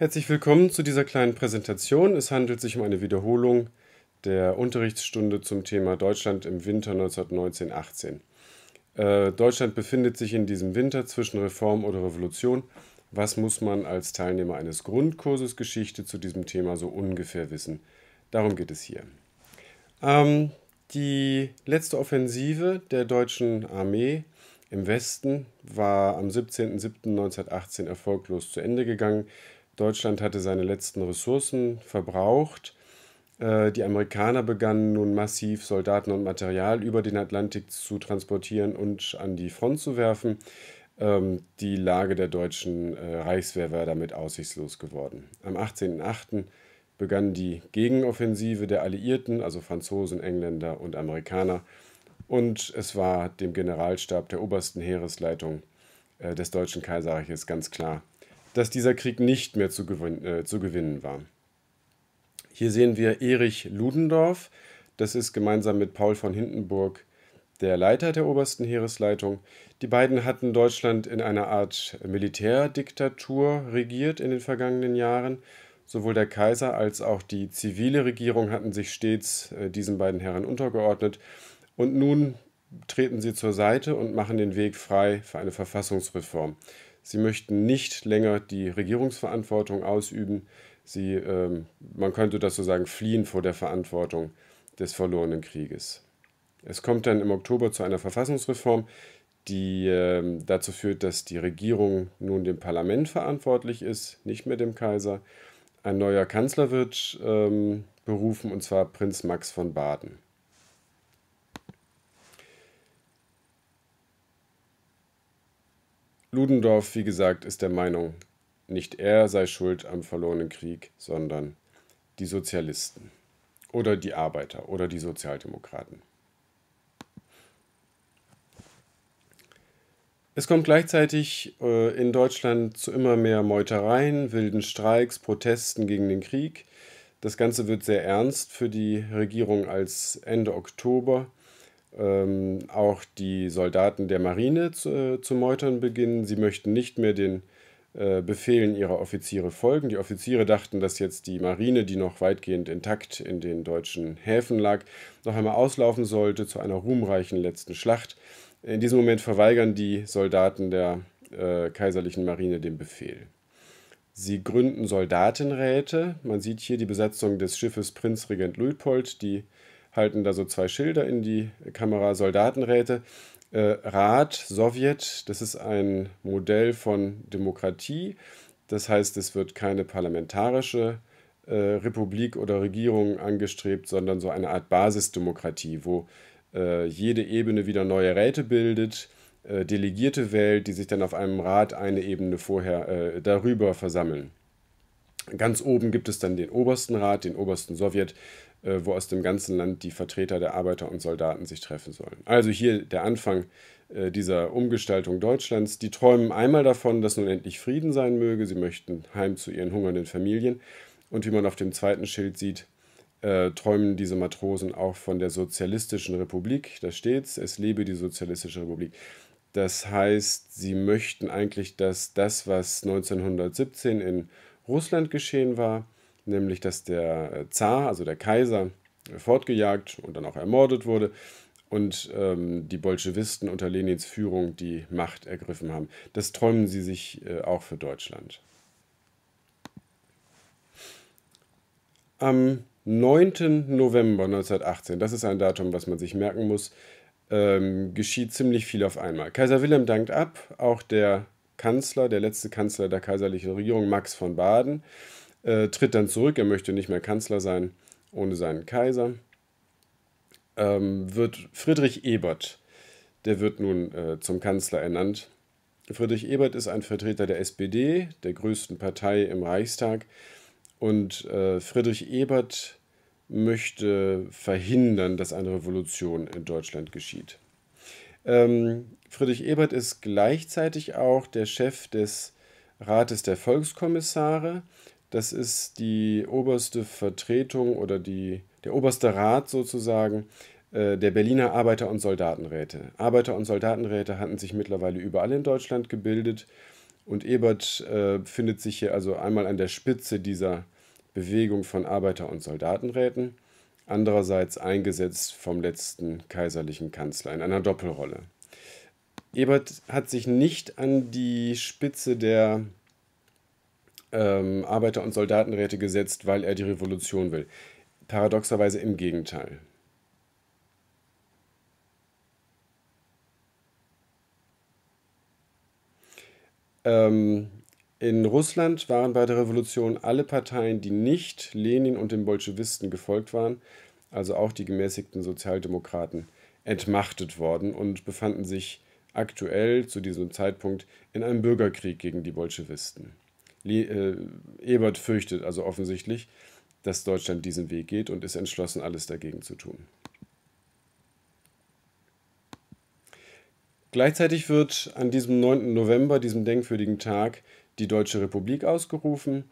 Herzlich willkommen zu dieser kleinen Präsentation. Es handelt sich um eine Wiederholung der Unterrichtsstunde zum Thema Deutschland im Winter 1919-18. Äh, Deutschland befindet sich in diesem Winter zwischen Reform oder Revolution. Was muss man als Teilnehmer eines Grundkurses Geschichte zu diesem Thema so ungefähr wissen? Darum geht es hier. Ähm, die letzte Offensive der deutschen Armee im Westen war am 17.07.1918 erfolglos zu Ende gegangen. Deutschland hatte seine letzten Ressourcen verbraucht. Äh, die Amerikaner begannen nun massiv Soldaten und Material über den Atlantik zu transportieren und an die Front zu werfen. Ähm, die Lage der deutschen äh, Reichswehr war damit aussichtslos geworden. Am 18.08. begann die Gegenoffensive der Alliierten, also Franzosen, Engländer und Amerikaner. Und es war dem Generalstab der obersten Heeresleitung äh, des Deutschen Kaiserreiches ganz klar, dass dieser Krieg nicht mehr zu, gewin äh, zu gewinnen war. Hier sehen wir Erich Ludendorff, das ist gemeinsam mit Paul von Hindenburg der Leiter der obersten Heeresleitung. Die beiden hatten Deutschland in einer Art Militärdiktatur regiert in den vergangenen Jahren. Sowohl der Kaiser als auch die zivile Regierung hatten sich stets äh, diesen beiden Herren untergeordnet. Und nun treten sie zur Seite und machen den Weg frei für eine Verfassungsreform. Sie möchten nicht länger die Regierungsverantwortung ausüben. Sie, ähm, man könnte das so sagen, fliehen vor der Verantwortung des verlorenen Krieges. Es kommt dann im Oktober zu einer Verfassungsreform, die äh, dazu führt, dass die Regierung nun dem Parlament verantwortlich ist, nicht mehr dem Kaiser. Ein neuer Kanzler wird ähm, berufen, und zwar Prinz Max von Baden. Ludendorff, wie gesagt, ist der Meinung, nicht er sei schuld am verlorenen Krieg, sondern die Sozialisten oder die Arbeiter oder die Sozialdemokraten. Es kommt gleichzeitig äh, in Deutschland zu immer mehr Meutereien, wilden Streiks, Protesten gegen den Krieg. Das Ganze wird sehr ernst für die Regierung, als Ende Oktober ähm, auch die Soldaten der Marine zu, äh, zu, meutern beginnen. Sie möchten nicht mehr den äh, Befehlen ihrer Offiziere folgen. Die Offiziere dachten, dass jetzt die Marine, die noch weitgehend intakt in den deutschen Häfen lag, noch einmal auslaufen sollte zu einer ruhmreichen letzten Schlacht. In diesem Moment verweigern die Soldaten der äh, kaiserlichen Marine den Befehl. Sie gründen Soldatenräte. Man sieht hier die Besatzung des Schiffes Prinzregent Regent Luitpold, die halten da so zwei Schilder in die Kamera, Soldatenräte. Äh, Rat, Sowjet, das ist ein Modell von Demokratie. Das heißt, es wird keine parlamentarische äh, Republik oder Regierung angestrebt, sondern so eine Art Basisdemokratie, wo äh, jede Ebene wieder neue Räte bildet, äh, Delegierte wählt, die sich dann auf einem Rat eine Ebene vorher äh, darüber versammeln. Ganz oben gibt es dann den obersten Rat, den obersten Sowjet, äh, wo aus dem ganzen Land die Vertreter der Arbeiter und Soldaten sich treffen sollen. Also hier der Anfang äh, dieser Umgestaltung Deutschlands. Die träumen einmal davon, dass nun endlich Frieden sein möge. Sie möchten heim zu ihren hungernden Familien. Und wie man auf dem zweiten Schild sieht, äh, träumen diese Matrosen auch von der Sozialistischen Republik. Da steht's, es lebe die Sozialistische Republik. Das heißt, sie möchten eigentlich, dass das, was 1917 in Russland geschehen war, nämlich dass der äh, Zar, also der Kaiser, äh, fortgejagt und dann auch ermordet wurde und ähm, die Bolschewisten unter Lenins Führung die Macht ergriffen haben. Das träumen sie sich äh, auch für Deutschland. Am 9. November 1918, das ist ein Datum, was man sich merken muss, ähm, geschieht ziemlich viel auf einmal. Kaiser Wilhelm dankt ab, auch der Kanzler, der letzte Kanzler der kaiserlichen Regierung, Max von Baden, äh, tritt dann zurück. Er möchte nicht mehr Kanzler sein ohne seinen Kaiser. Ähm, wird Friedrich Ebert, der wird nun äh, zum Kanzler ernannt. Friedrich Ebert ist ein Vertreter der SPD, der größten Partei im Reichstag. Und äh, Friedrich Ebert möchte verhindern, dass eine Revolution in Deutschland geschieht. Ähm, Friedrich Ebert ist gleichzeitig auch der Chef des Rates der Volkskommissare. Das ist die oberste Vertretung oder die, der oberste Rat sozusagen äh, der Berliner Arbeiter- und Soldatenräte. Arbeiter- und Soldatenräte hatten sich mittlerweile überall in Deutschland gebildet und Ebert äh, findet sich hier also einmal an der Spitze dieser Bewegung von Arbeiter- und Soldatenräten, andererseits eingesetzt vom letzten kaiserlichen Kanzler in einer Doppelrolle. Ebert hat sich nicht an die Spitze der ähm, Arbeiter- und Soldatenräte gesetzt, weil er die Revolution will. Paradoxerweise im Gegenteil. Ähm, in Russland waren bei der Revolution alle Parteien, die nicht Lenin und den Bolschewisten gefolgt waren, also auch die gemäßigten Sozialdemokraten, entmachtet worden und befanden sich aktuell zu diesem Zeitpunkt in einem Bürgerkrieg gegen die Bolschewisten. Äh, Ebert fürchtet also offensichtlich, dass Deutschland diesen Weg geht und ist entschlossen, alles dagegen zu tun. Gleichzeitig wird an diesem 9. November, diesem denkwürdigen Tag, die Deutsche Republik ausgerufen.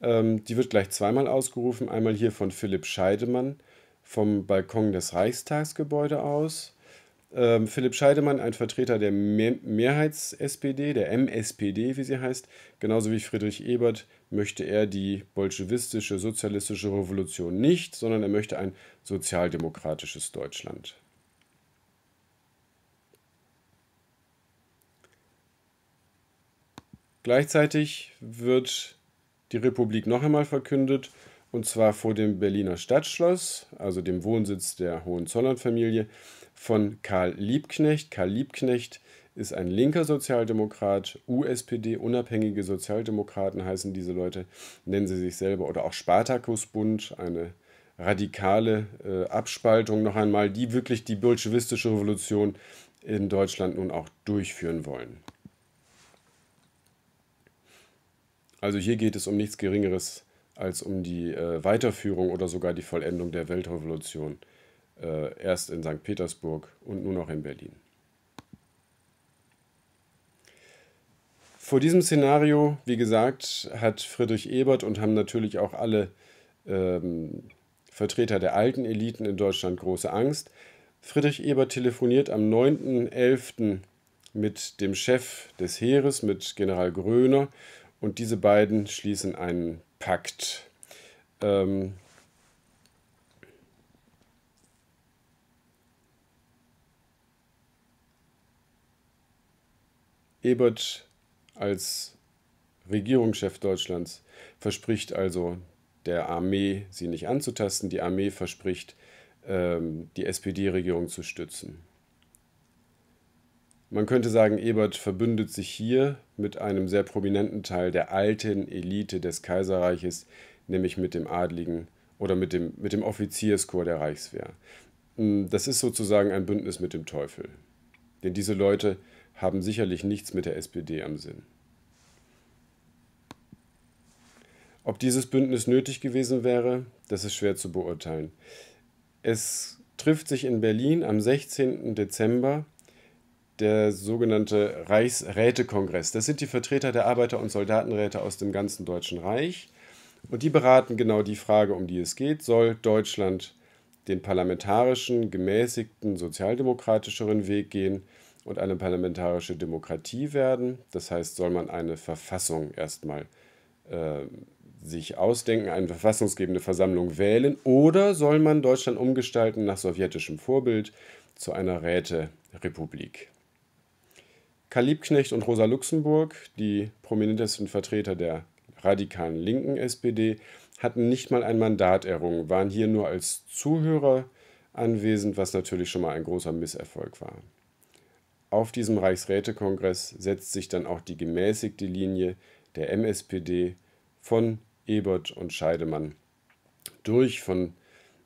Ähm, die wird gleich zweimal ausgerufen, einmal hier von Philipp Scheidemann vom Balkon des Reichstagsgebäude aus ähm, Philipp Scheidemann, ein Vertreter der Mehrheits-SPD, der MSPD, wie sie heißt, genauso wie Friedrich Ebert, möchte er die bolschewistische, sozialistische Revolution nicht, sondern er möchte ein sozialdemokratisches Deutschland. Gleichzeitig wird die Republik noch einmal verkündet und zwar vor dem Berliner Stadtschloss, also dem Wohnsitz der Hohenzollern-Familie, von Karl Liebknecht. Karl Liebknecht ist ein linker Sozialdemokrat, USPD, unabhängige Sozialdemokraten heißen diese Leute, nennen sie sich selber, oder auch Spartakusbund, eine radikale äh, Abspaltung noch einmal, die wirklich die bolschewistische Revolution in Deutschland nun auch durchführen wollen. Also hier geht es um nichts Geringeres als um die äh, Weiterführung oder sogar die Vollendung der Weltrevolution, äh, erst in St. Petersburg und nun noch in Berlin. Vor diesem Szenario, wie gesagt, hat Friedrich Ebert und haben natürlich auch alle ähm, Vertreter der alten Eliten in Deutschland große Angst. Friedrich Ebert telefoniert am 9.11. mit dem Chef des Heeres, mit General Gröner, und diese beiden schließen einen packt. Ähm, Ebert als Regierungschef Deutschlands verspricht also der Armee, sie nicht anzutasten. Die Armee verspricht, ähm, die SPD-Regierung zu stützen. Man könnte sagen, Ebert verbündet sich hier mit einem sehr prominenten Teil der alten Elite des Kaiserreiches, nämlich mit dem Adligen oder mit dem, mit dem Offizierschor der Reichswehr. Hm, das ist sozusagen ein Bündnis mit dem Teufel. Denn diese Leute haben sicherlich nichts mit der SPD am Sinn. Ob dieses Bündnis nötig gewesen wäre, das ist schwer zu beurteilen. Es trifft sich in Berlin am 16. Dezember der sogenannte Reichsrätekongress. Das sind die Vertreter der Arbeiter- und Soldatenräte aus dem ganzen Deutschen Reich. Und die beraten genau die Frage, um die es geht. Soll Deutschland den parlamentarischen, gemäßigten, sozialdemokratischeren Weg gehen und eine parlamentarische Demokratie werden? Das heißt, soll man eine Verfassung erstmal äh, sich ausdenken, eine verfassungsgebende Versammlung wählen? Oder soll man Deutschland umgestalten nach sowjetischem Vorbild zu einer Räterepublik? Karl Liebknecht und Rosa Luxemburg, die prominentesten Vertreter der radikalen linken SPD, hatten nicht mal ein Mandat errungen, waren hier nur als Zuhörer anwesend, was natürlich schon mal ein großer Misserfolg war. Auf diesem Reichsrätekongress setzt sich dann auch die gemäßigte Linie der MSPD von Ebert und Scheidemann durch, von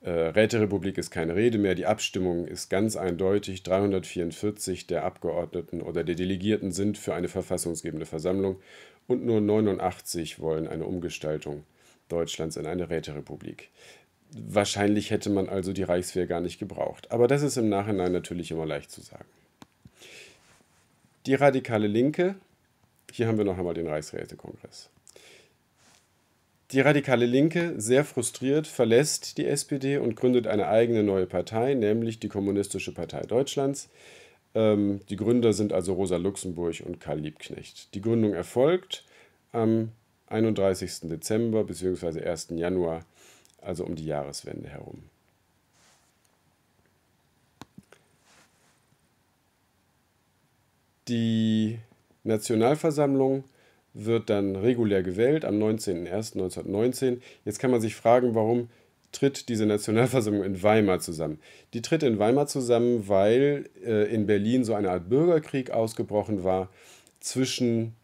äh, Räterepublik ist keine Rede mehr. Die Abstimmung ist ganz eindeutig. 344 der Abgeordneten oder der Delegierten sind für eine verfassungsgebende Versammlung und nur 89 wollen eine Umgestaltung Deutschlands in eine Räterepublik. Wahrscheinlich hätte man also die Reichswehr gar nicht gebraucht. Aber das ist im Nachhinein natürlich immer leicht zu sagen. Die radikale Linke, hier haben wir noch einmal den Reichsrätekongress. Die radikale Linke, sehr frustriert, verlässt die SPD und gründet eine eigene neue Partei, nämlich die Kommunistische Partei Deutschlands. Ähm, die Gründer sind also Rosa Luxemburg und Karl Liebknecht. Die Gründung erfolgt am 31. Dezember bzw. 1. Januar, also um die Jahreswende herum. Die Nationalversammlung wird dann regulär gewählt am 19.01.1919. Jetzt kann man sich fragen, warum tritt diese Nationalversammlung in Weimar zusammen. Die tritt in Weimar zusammen, weil äh, in Berlin so eine Art Bürgerkrieg ausgebrochen war zwischen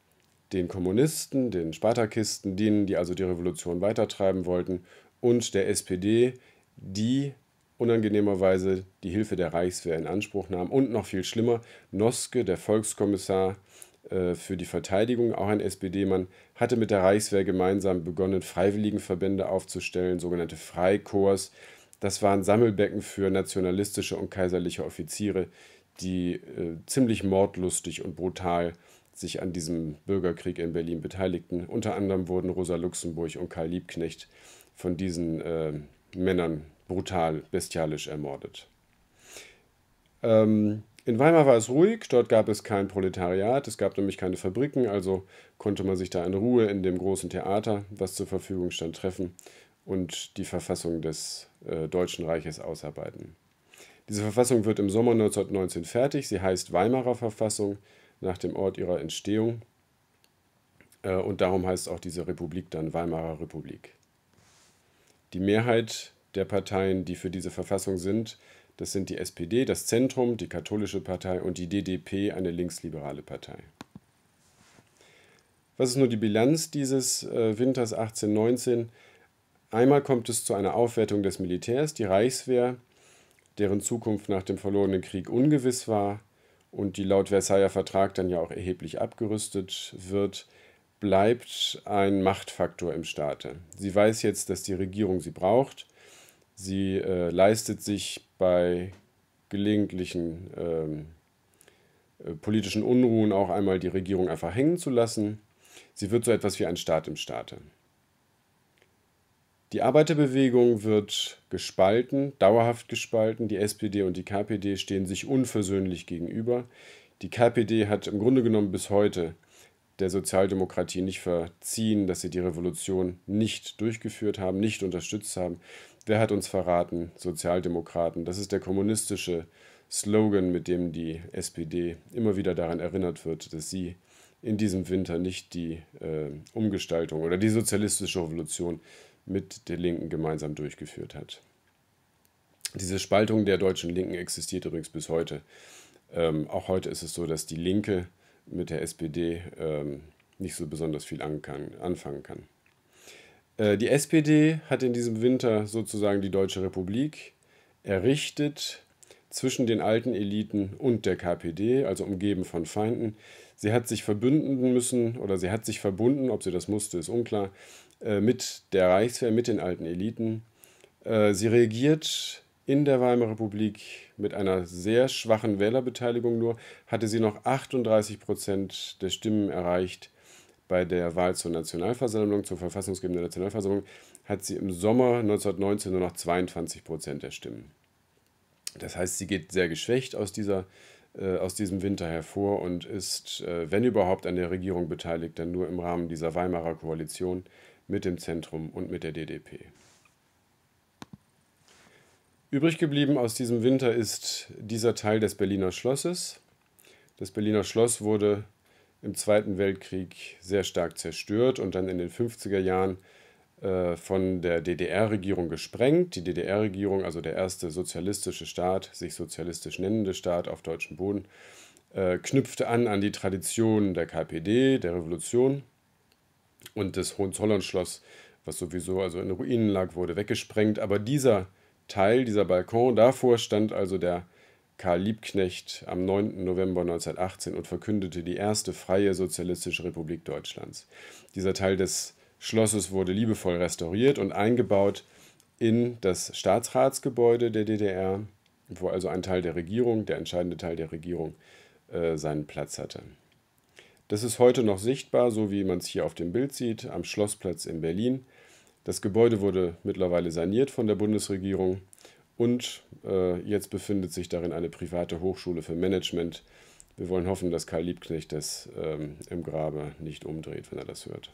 den Kommunisten, den Spartakisten, denen, die also die Revolution weitertreiben wollten, und der SPD, die unangenehmerweise die Hilfe der Reichswehr in Anspruch nahm. Und noch viel schlimmer, Noske, der Volkskommissar, äh, für die Verteidigung, auch ein SPD-Mann, hatte mit der Reichswehr gemeinsam begonnen, Freiwilligenverbände aufzustellen, sogenannte Freikorps. Das waren Sammelbecken für nationalistische und kaiserliche Offiziere, die äh, ziemlich mordlustig und brutal sich an diesem Bürgerkrieg in Berlin beteiligten. Unter anderem wurden Rosa Luxemburg und Karl Liebknecht von diesen äh, Männern brutal, bestialisch ermordet. Ähm, in Weimar war es ruhig, dort gab es kein Proletariat, es gab nämlich keine Fabriken, also konnte man sich da in Ruhe in dem großen Theater, was zur Verfügung stand, treffen und die Verfassung des äh, Deutschen Reiches ausarbeiten. Diese Verfassung wird im Sommer 1919 fertig, sie heißt Weimarer Verfassung nach dem Ort ihrer Entstehung äh, und darum heißt auch diese Republik dann Weimarer Republik. Die Mehrheit der Parteien, die für diese Verfassung sind, das sind die SPD, das Zentrum, die Katholische Partei und die DDP, eine linksliberale Partei. Was ist nur die Bilanz dieses äh, Winters 1819? Einmal kommt es zu einer Aufwertung des Militärs, die Reichswehr, deren Zukunft nach dem verlorenen Krieg ungewiss war und die laut Versailler Vertrag dann ja auch erheblich abgerüstet wird, bleibt ein Machtfaktor im Staate. Sie weiß jetzt, dass die Regierung sie braucht Sie äh, leistet sich bei gelegentlichen ähm, äh, politischen Unruhen auch einmal die Regierung einfach hängen zu lassen. Sie wird so etwas wie ein Staat im Staate. Die Arbeiterbewegung wird gespalten, dauerhaft gespalten. Die SPD und die KPD stehen sich unversöhnlich gegenüber. Die KPD hat im Grunde genommen bis heute der Sozialdemokratie nicht verziehen, dass sie die Revolution nicht durchgeführt haben, nicht unterstützt haben. Wer hat uns verraten? Sozialdemokraten. Das ist der kommunistische Slogan, mit dem die SPD immer wieder daran erinnert wird, dass sie in diesem Winter nicht die äh, Umgestaltung oder die sozialistische Revolution mit der Linken gemeinsam durchgeführt hat. Diese Spaltung der deutschen Linken existiert übrigens bis heute. Ähm, auch heute ist es so, dass die Linke mit der SPD ähm, nicht so besonders viel anfangen kann. Äh, die SPD hat in diesem Winter sozusagen die Deutsche Republik errichtet zwischen den alten Eliten und der KPD, also umgeben von Feinden. Sie hat sich verbünden müssen oder sie hat sich verbunden, ob sie das musste, ist unklar, äh, mit der Reichswehr, mit den alten Eliten. Äh, sie regiert in der Weimarer Republik mit einer sehr schwachen Wählerbeteiligung nur, hatte sie noch 38 Prozent der Stimmen erreicht bei der Wahl zur Nationalversammlung, zur verfassungsgebenden Nationalversammlung, hat sie im Sommer 1919 nur noch 22 Prozent der Stimmen. Das heißt, sie geht sehr geschwächt aus, dieser, äh, aus diesem Winter hervor und ist, äh, wenn überhaupt, an der Regierung beteiligt, dann nur im Rahmen dieser Weimarer Koalition mit dem Zentrum und mit der DDP. Übrig geblieben aus diesem Winter ist dieser Teil des Berliner Schlosses. Das Berliner Schloss wurde im Zweiten Weltkrieg sehr stark zerstört und dann in den 50er Jahren äh, von der DDR-Regierung gesprengt. Die DDR-Regierung, also der erste sozialistische Staat, sich sozialistisch nennende Staat auf deutschem Boden, äh, knüpfte an an die Tradition der KPD, der Revolution und des Hohenzollern-Schloss, was sowieso also in Ruinen lag, wurde weggesprengt. Aber dieser Teil, dieser Balkon, davor stand also der Karl Liebknecht am 9. November 1918 und verkündete die erste freie sozialistische Republik Deutschlands. Dieser Teil des Schlosses wurde liebevoll restauriert und eingebaut in das Staatsratsgebäude der DDR, wo also ein Teil der Regierung, der entscheidende Teil der Regierung, äh, seinen Platz hatte. Das ist heute noch sichtbar, so wie man es hier auf dem Bild sieht, am Schlossplatz in Berlin. Das Gebäude wurde mittlerweile saniert von der Bundesregierung und äh, jetzt befindet sich darin eine private Hochschule für Management. Wir wollen hoffen, dass Karl Liebknecht das ähm, im Grabe nicht umdreht, wenn er das hört.